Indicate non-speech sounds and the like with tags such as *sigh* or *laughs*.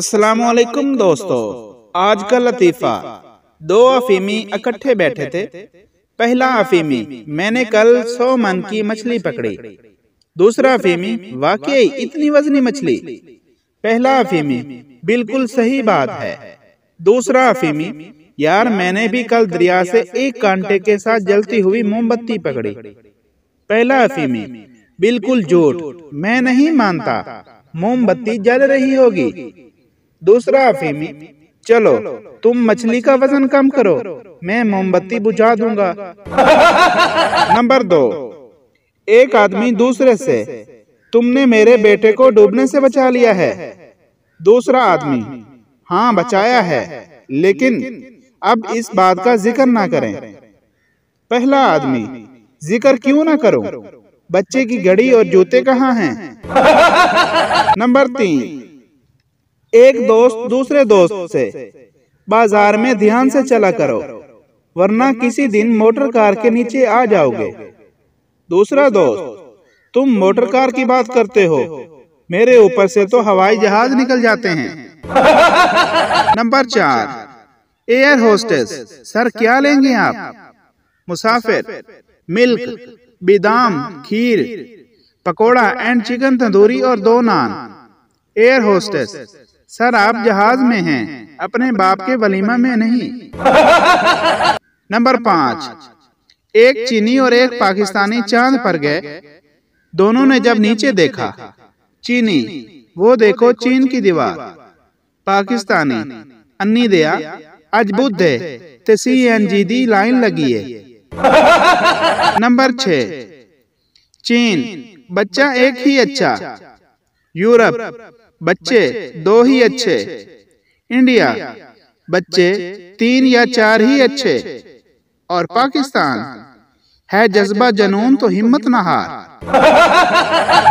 असलकुम दोस्तों आज का लतीफ़ा दो अफीमी इकट्ठे बैठे थे पहला अफीमी मैंने कल सौ मन की मछली पकड़ी दूसरा अफीमी वाकई इतनी वजनी मछली पहला अफीमी बिल्कुल सही बात है दूसरा अफीमी यार मैंने भी कल दरिया से एक कांटे के साथ जलती हुई मोमबत्ती पकड़ी पहला अफीमी बिल्कुल झूठ मैं नहीं मानता मोमबत्ती जल रही होगी दूसरा अफीमी चलो तुम मछली का वजन कम करो मैं मोमबत्ती बुझा दूंगा नंबर दो एक आदमी दूसरे से तुमने मेरे बेटे को डूबने से बचा लिया है दूसरा आदमी हाँ, हाँ बचाया है लेकिन अब इस बात का जिक्र ना करें पहला आदमी जिक्र क्यों ना करो बच्चे की घड़ी और जूते कहाँ हैं *laughs* नंबर तीन एक दोस्त दूसरे दोस्त से बाजार में ध्यान से चला करो वरना किसी दिन मोटर कार के नीचे आ जाओगे दूसरा दोस्त तुम मोटर कार की बात करते हो मेरे ऊपर से तो हवाई जहाज निकल जाते हैं *laughs* नंबर चार एयर होस्टेस सर क्या लेंगे आप मुसाफिर मिल्क बिदाम खीर पकोड़ा एंड चिकन तंदूरी और दो नान एयर होस्टेस सर आप जहाज में हैं अपने बाप के वलीमा में नहीं *laughs* नंबर पाँच एक चीनी और एक पाकिस्तानी चांद पर गए दोनों ने जब नीचे देखा चीनी वो देखो चीन की दीवार पाकिस्तानी अन्नी दया अजबुद्ध है सी एन जी दी लाइन लगी है *laughs* *laughs* नंबर छ चीन बच्चा एक ही अच्छा, अच्छा यूरोप बच्चे दो ही अच्छे इंडिया बच्चे तीन या चार ही अच्छे और पाकिस्तान है जज्बा जनून तो, तो हिम्मत ना हार *laughs*